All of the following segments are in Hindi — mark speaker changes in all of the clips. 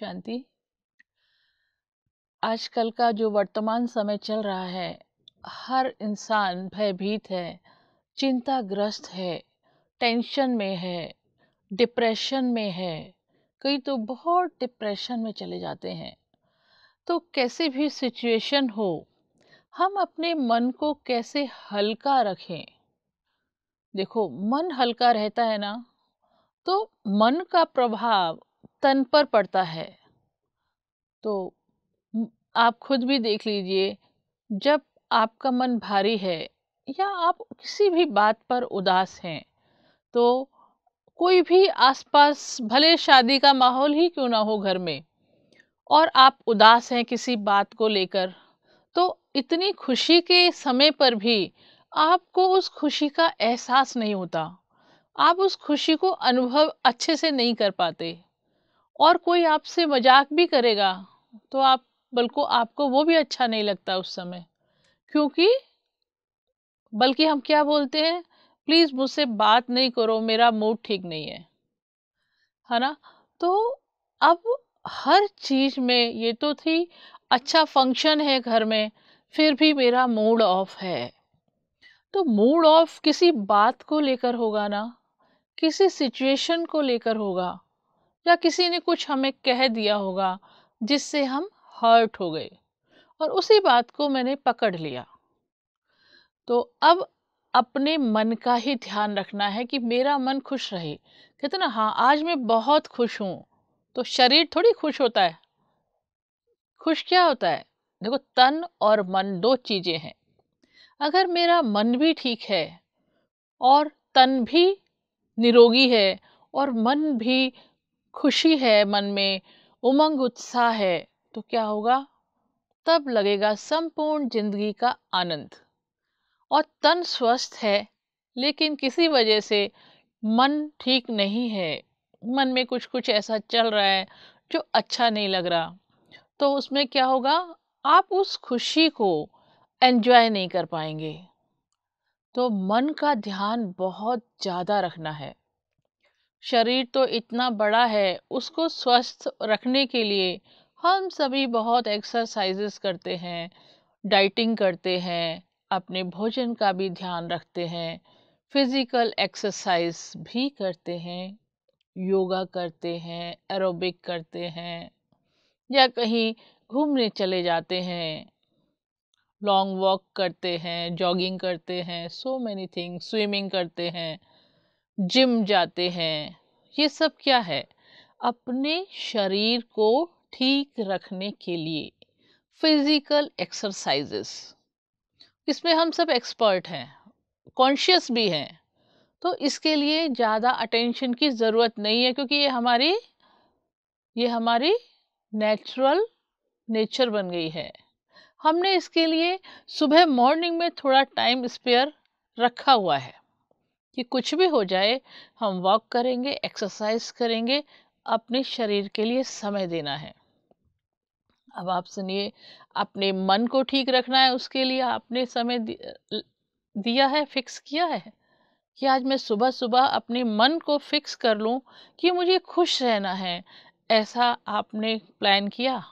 Speaker 1: शांति आजकल का जो वर्तमान समय चल रहा है हर इंसान भयभीत है चिंताग्रस्त है टेंशन में है डिप्रेशन में है कई तो बहुत डिप्रेशन में चले जाते हैं तो कैसे भी सिचुएशन हो हम अपने मन को कैसे हल्का रखें देखो मन हल्का रहता है ना तो मन का प्रभाव तन पर पड़ता है तो आप खुद भी देख लीजिए जब आपका मन भारी है या आप किसी भी बात पर उदास हैं तो कोई भी आसपास भले शादी का माहौल ही क्यों ना हो घर में और आप उदास हैं किसी बात को लेकर तो इतनी खुशी के समय पर भी आपको उस खुशी का एहसास नहीं होता आप उस खुशी को अनुभव अच्छे से नहीं कर पाते और कोई आपसे मजाक भी करेगा तो आप बल्कि आपको वो भी अच्छा नहीं लगता उस समय क्योंकि बल्कि हम क्या बोलते हैं प्लीज़ मुझसे बात नहीं करो मेरा मूड ठीक नहीं है है ना तो अब हर चीज़ में ये तो थी अच्छा फंक्शन है घर में फिर भी मेरा मूड ऑफ है तो मूड ऑफ किसी बात को लेकर होगा ना किसी सिचुएशन को लेकर होगा या किसी ने कुछ हमें कह दिया होगा जिससे हम हर्ट हो गए और उसी बात को मैंने पकड़ लिया तो अब अपने मन का ही ध्यान रखना है कि मेरा मन खुश रहे कहते ना हाँ आज मैं बहुत खुश हूँ तो शरीर थोड़ी खुश होता है खुश क्या होता है देखो तन और मन दो चीज़ें हैं अगर मेरा मन भी ठीक है और तन भी निरोगी है और मन भी खुशी है मन में उमंग उत्साह है तो क्या होगा तब लगेगा संपूर्ण जिंदगी का आनंद और तन स्वस्थ है लेकिन किसी वजह से मन ठीक नहीं है मन में कुछ कुछ ऐसा चल रहा है जो अच्छा नहीं लग रहा तो उसमें क्या होगा आप उस खुशी को एंजॉय नहीं कर पाएंगे तो मन का ध्यान बहुत ज़्यादा रखना है शरीर तो इतना बड़ा है उसको स्वस्थ रखने के लिए हम सभी बहुत एक्सरसाइजेस करते हैं डाइटिंग करते हैं अपने भोजन का भी ध्यान रखते हैं फिज़िकल एक्सरसाइज भी करते हैं योगा करते हैं एरोबिक करते हैं या कहीं घूमने चले जाते हैं लॉन्ग वॉक करते हैं जॉगिंग करते हैं सो मैनी थिंग्स स्विमिंग करते हैं जिम जाते हैं ये सब क्या है अपने शरीर को ठीक रखने के लिए फिजिकल एक्सरसाइजेस इसमें हम सब एक्सपर्ट हैं कॉन्शियस भी हैं तो इसके लिए ज़्यादा अटेंशन की ज़रूरत नहीं है क्योंकि ये हमारी ये हमारी नेचुरल नेचर बन गई है हमने इसके लिए सुबह मॉर्निंग में थोड़ा टाइम स्पेयर रखा हुआ है कि कुछ भी हो जाए हम वॉक करेंगे एक्सरसाइज करेंगे अपने शरीर के लिए समय देना है अब आप सुनिए अपने मन को ठीक रखना है उसके लिए आपने समय दिया है फिक्स किया है कि आज मैं सुबह सुबह अपने मन को फिक्स कर लूं कि मुझे खुश रहना है ऐसा आपने प्लान किया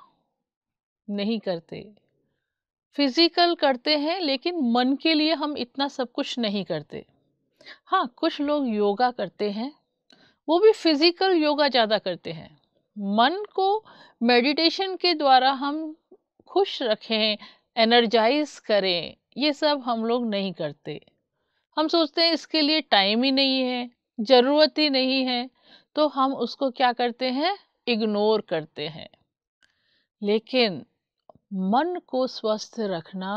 Speaker 1: नहीं करते फिजिकल करते हैं लेकिन मन के लिए हम इतना सब कुछ नहीं करते हाँ कुछ लोग योगा करते हैं वो भी फिजिकल योगा ज़्यादा करते हैं मन को मेडिटेशन के द्वारा हम खुश रखें एनर्जाइज करें ये सब हम लोग नहीं करते हम सोचते हैं इसके लिए टाइम ही नहीं है ज़रूरत ही नहीं है तो हम उसको क्या करते हैं इग्नोर करते हैं लेकिन मन को स्वस्थ रखना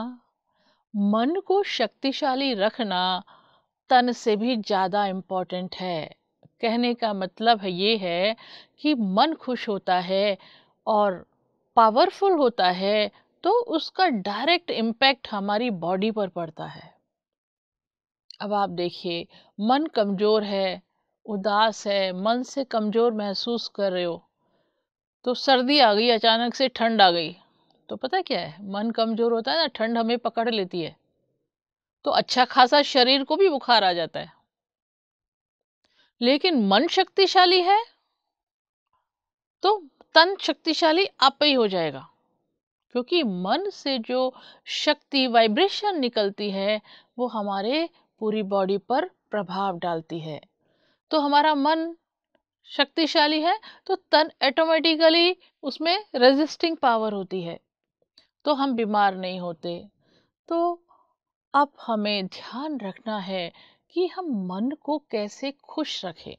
Speaker 1: मन को शक्तिशाली रखना तन से भी ज़्यादा इम्पॉर्टेंट है कहने का मतलब ये है कि मन खुश होता है और पावरफुल होता है तो उसका डायरेक्ट इम्पैक्ट हमारी बॉडी पर पड़ता है अब आप देखिए मन कमज़ोर है उदास है मन से कमज़ोर महसूस कर रहे हो तो सर्दी आ गई अचानक से ठंड आ गई तो पता क्या है मन कमज़ोर होता है ना ठंड हमें पकड़ लेती है तो अच्छा खासा शरीर को भी बुखार आ जाता है लेकिन मन शक्तिशाली है तो तन शक्तिशाली आप ही हो जाएगा क्योंकि मन से जो शक्ति वाइब्रेशन निकलती है वो हमारे पूरी बॉडी पर प्रभाव डालती है तो हमारा मन शक्तिशाली है तो तन ऑटोमेटिकली उसमें रेजिस्टिंग पावर होती है तो हम बीमार नहीं होते तो अब हमें ध्यान रखना है कि हम मन को कैसे खुश रखें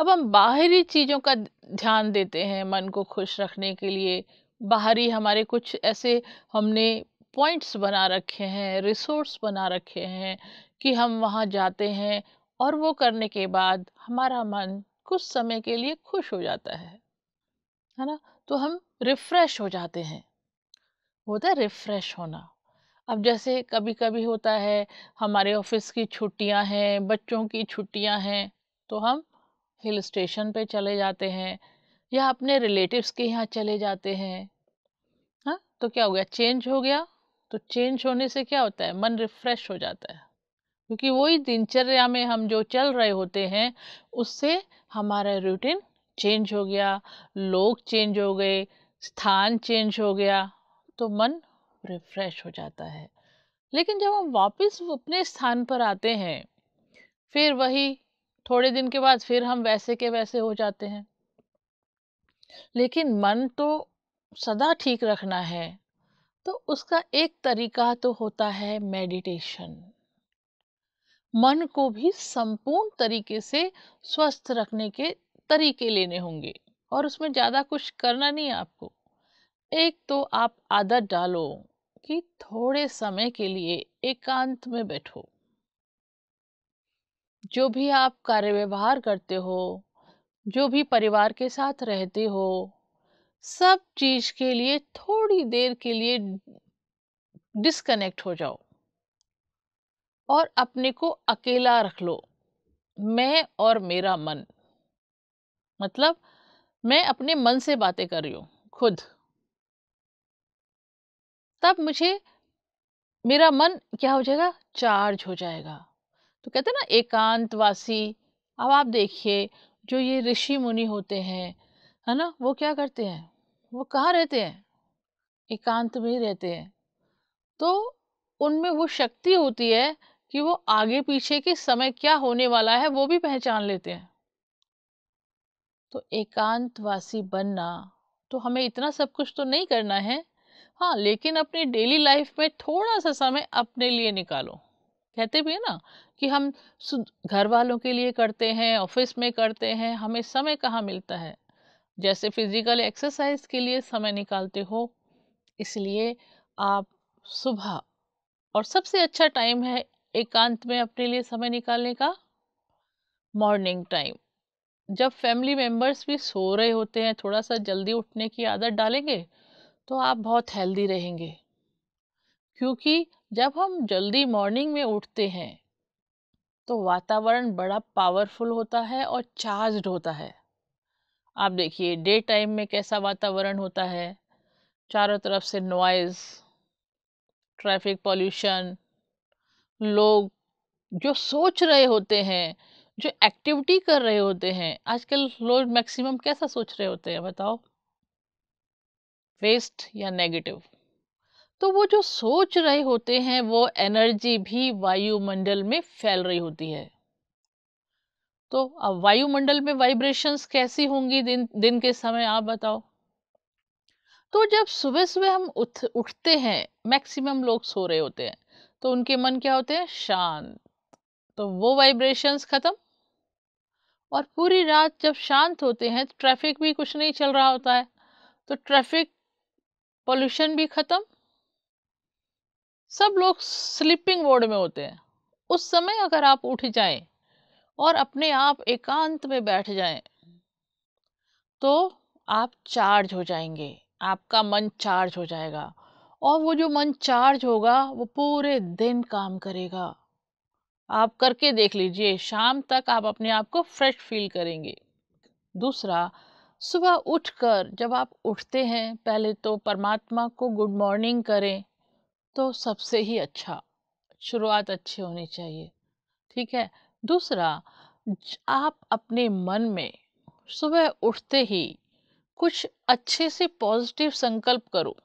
Speaker 1: अब हम बाहरी चीज़ों का ध्यान देते हैं मन को खुश रखने के लिए बाहरी हमारे कुछ ऐसे हमने पॉइंट्स बना रखे हैं रिसोर्स बना रखे हैं कि हम वहाँ जाते हैं और वो करने के बाद हमारा मन कुछ समय के लिए खुश हो जाता है है ना तो हम रिफ़्रेश हो जाते हैं होता है रिफ़्रेश होना अब जैसे कभी कभी होता है हमारे ऑफिस की छुट्टियां हैं बच्चों की छुट्टियां हैं तो हम हिल स्टेशन पे चले जाते हैं या अपने रिलेटिव्स के यहाँ चले जाते हैं हाँ तो क्या हो गया चेंज हो गया तो चेंज होने से क्या होता है मन रिफ्रेश हो जाता है क्योंकि वही दिनचर्या में हम जो चल रहे होते हैं उससे हमारा रूटीन चेंज हो गया लोग चेंज हो गए स्थान चेंज हो गया तो मन रिफ्रेश हो जाता है लेकिन जब हम वापस अपने स्थान पर आते हैं फिर वही थोड़े दिन के बाद फिर हम वैसे के वैसे हो जाते हैं लेकिन मन तो सदा ठीक रखना है तो उसका एक तरीका तो होता है मेडिटेशन मन को भी संपूर्ण तरीके से स्वस्थ रखने के तरीके लेने होंगे और उसमें ज़्यादा कुछ करना नहीं है आपको एक तो आप आदत डालो कि थोड़े समय के लिए एकांत में बैठो जो भी आप कार्य व्यवहार करते हो जो भी परिवार के साथ रहते हो सब चीज के लिए थोड़ी देर के लिए डिस्कनेक्ट हो जाओ और अपने को अकेला रख लो मैं और मेरा मन मतलब मैं अपने मन से बातें कर रही हूँ खुद तब मुझे मेरा मन क्या हो जाएगा चार्ज हो जाएगा तो कहते हैं ना एकांतवासी अब आप देखिए जो ये ऋषि मुनि होते हैं है ना वो क्या करते हैं वो कहाँ रहते हैं एकांत में ही रहते हैं तो उनमें वो शक्ति होती है कि वो आगे पीछे के समय क्या होने वाला है वो भी पहचान लेते हैं तो एकांतवासी बनना तो हमें इतना सब कुछ तो नहीं करना है हाँ लेकिन अपनी डेली लाइफ में थोड़ा सा समय अपने लिए निकालो कहते भी है ना कि हम घर वालों के लिए करते हैं ऑफिस में करते हैं हमें समय कहाँ मिलता है जैसे फिजिकल एक्सरसाइज के लिए समय निकालते हो इसलिए आप सुबह और सबसे अच्छा टाइम है एकांत में अपने लिए समय निकालने का मॉर्निंग टाइम जब फैमिली मेम्बर्स भी सो रहे होते हैं थोड़ा सा जल्दी उठने की आदत डालेंगे तो आप बहुत हेल्दी रहेंगे क्योंकि जब हम जल्दी मॉर्निंग में उठते हैं तो वातावरण बड़ा पावरफुल होता है और चार्ज होता है आप देखिए डे टाइम में कैसा वातावरण होता है चारों तरफ से नॉइज़ ट्रैफिक पॉल्यूशन लोग जो सोच रहे होते हैं जो एक्टिविटी कर रहे होते हैं आजकल लोग मैक्सिमम कैसा सोच रहे होते हैं बताओ वेस्ट या नेगेटिव तो वो जो सोच रहे होते हैं वो एनर्जी भी वायुमंडल में फैल रही होती है तो अब वायुमंडल में वाइब्रेशंस कैसी होंगी दिन दिन के समय आप बताओ तो जब सुबह सुबह हम उठ उठते हैं मैक्सिमम लोग सो रहे होते हैं तो उनके मन क्या होते हैं शांत तो वो वाइब्रेशंस खत्म और पूरी रात जब शांत होते हैं तो ट्रैफिक भी कुछ नहीं चल रहा होता है तो ट्रैफिक पॉल्यूशन भी ख़त्म सब लोग स्लीपिंग मोड में होते हैं उस समय अगर आप उठ जाए और अपने आप एकांत में बैठ जाए तो आप चार्ज हो जाएंगे आपका मन चार्ज हो जाएगा और वो जो मन चार्ज होगा वो पूरे दिन काम करेगा आप करके देख लीजिए शाम तक आप अपने आप को फ्रेश फील करेंगे दूसरा सुबह उठकर जब आप उठते हैं पहले तो परमात्मा को गुड मॉर्निंग करें तो सबसे ही अच्छा शुरुआत अच्छी होनी चाहिए ठीक है दूसरा आप अपने मन में सुबह उठते ही कुछ अच्छे से पॉजिटिव संकल्प करो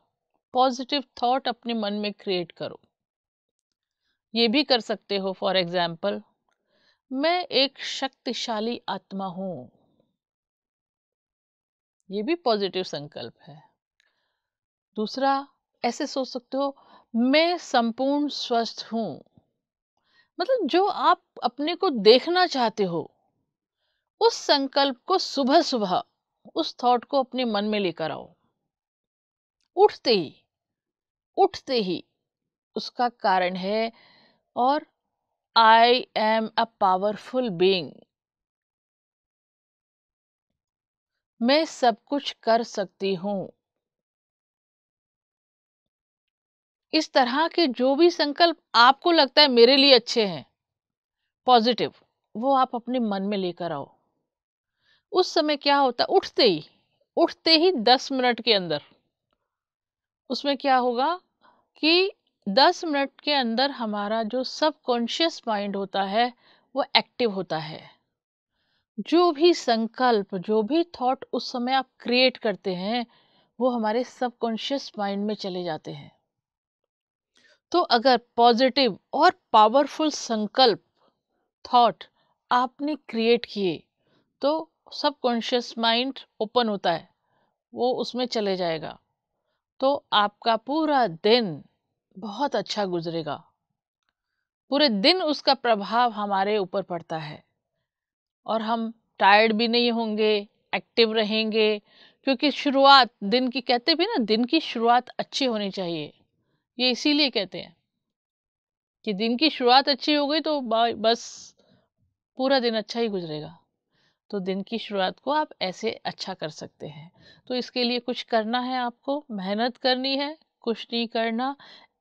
Speaker 1: पॉजिटिव थॉट अपने मन में क्रिएट करो ये भी कर सकते हो फॉर एग्जाम्पल मैं एक शक्तिशाली आत्मा हूँ ये भी पॉजिटिव संकल्प है दूसरा ऐसे सोच सकते हो मैं संपूर्ण स्वस्थ हूँ मतलब जो आप अपने को देखना चाहते हो उस संकल्प को सुबह सुबह उस थॉट को अपने मन में लेकर आओ उठते ही उठते ही उसका कारण है और I am a powerful being मैं सब कुछ कर सकती हूँ इस तरह के जो भी संकल्प आपको लगता है मेरे लिए अच्छे हैं पॉजिटिव वो आप अपने मन में लेकर आओ उस समय क्या होता उठते ही उठते ही दस मिनट के अंदर उसमें क्या होगा कि दस मिनट के अंदर हमारा जो सबकॉन्शियस माइंड होता है वो एक्टिव होता है जो भी संकल्प जो भी थॉट उस समय आप क्रिएट करते हैं वो हमारे सबकॉन्शियस माइंड में चले जाते हैं तो अगर पॉजिटिव और पावरफुल संकल्प थॉट आपने क्रिएट किए तो सबकॉन्शियस माइंड ओपन होता है वो उसमें चले जाएगा तो आपका पूरा दिन बहुत अच्छा गुजरेगा पूरे दिन उसका प्रभाव हमारे ऊपर पड़ता है और हम टायर्ड भी नहीं होंगे एक्टिव रहेंगे क्योंकि शुरुआत दिन की कहते भी ना दिन की शुरुआत अच्छी होनी चाहिए ये इसीलिए कहते हैं कि दिन की शुरुआत अच्छी हो गई तो बस पूरा दिन अच्छा ही गुजरेगा तो दिन की शुरुआत को आप ऐसे अच्छा कर सकते हैं तो इसके लिए कुछ करना है आपको मेहनत करनी है कुछ नहीं करना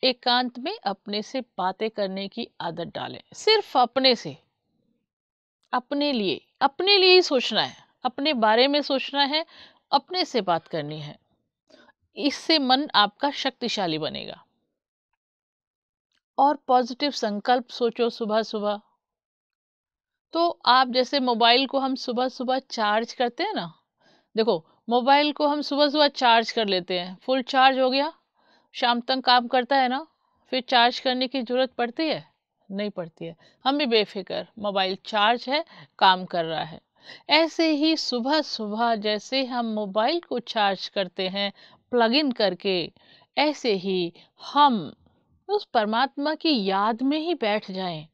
Speaker 1: एकांत में अपने से बातें करने की आदत डालें सिर्फ अपने से अपने लिए अपने लिए ही सोचना है अपने बारे में सोचना है अपने से बात करनी है इससे मन आपका शक्तिशाली बनेगा और पॉजिटिव संकल्प सोचो सुबह सुबह तो आप जैसे मोबाइल को हम सुबह सुबह चार्ज करते हैं ना देखो मोबाइल को हम सुबह सुबह चार्ज कर लेते हैं फुल चार्ज हो गया शाम तक काम करता है ना फिर चार्ज करने की ज़रूरत पड़ती है नहीं पड़ती है हम भी बेफिक्र मोबाइल चार्ज है काम कर रहा है ऐसे ही सुबह सुबह जैसे हम मोबाइल को चार्ज करते हैं प्लग इन करके ऐसे ही हम उस परमात्मा की याद में ही बैठ जाएं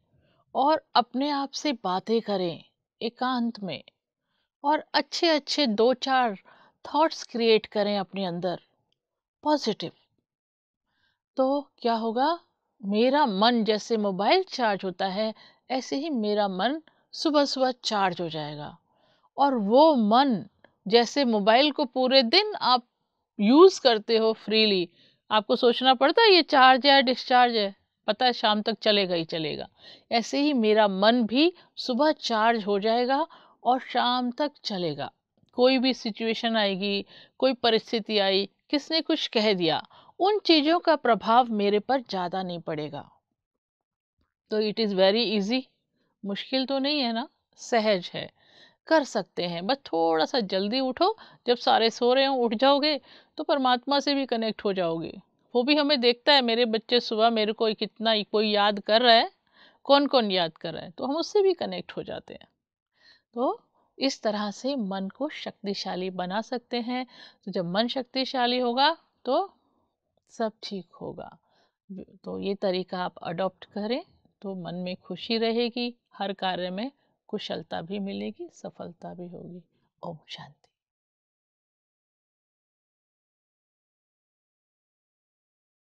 Speaker 1: और अपने आप से बातें करें एकांत में और अच्छे अच्छे दो चार थॉट्स क्रिएट करें अपने अंदर पॉजिटिव तो क्या होगा मेरा मन जैसे मोबाइल चार्ज होता है ऐसे ही मेरा मन सुबह सुबह चार्ज हो जाएगा और वो मन जैसे मोबाइल को पूरे दिन आप यूज़ करते हो फ्रीली आपको सोचना पड़ता है ये चार्ज है डिस्चार्ज है पता है शाम तक चलेगा ही चलेगा ऐसे ही मेरा मन भी सुबह चार्ज हो जाएगा और शाम तक चलेगा कोई भी सिचुएशन आएगी कोई परिस्थिति आई किसने कुछ कह दिया उन चीज़ों का प्रभाव मेरे पर ज़्यादा नहीं पड़ेगा तो इट इज़ वेरी इजी मुश्किल तो नहीं है ना सहज है कर सकते हैं बस थोड़ा सा जल्दी उठो जब सारे सो रहे हो उठ जाओगे तो परमात्मा से भी कनेक्ट हो जाओगे वो भी हमें देखता है मेरे बच्चे सुबह मेरे को कितना कोई याद कर रहा है कौन कौन याद कर रहा है तो हम उससे भी कनेक्ट हो जाते हैं तो इस तरह से मन को शक्तिशाली बना सकते हैं तो जब मन शक्तिशाली होगा तो सब ठीक होगा तो ये तरीका आप अडॉप्ट करें तो मन में खुशी रहेगी हर कार्य में कुशलता भी मिलेगी सफलता भी होगी ओम शांति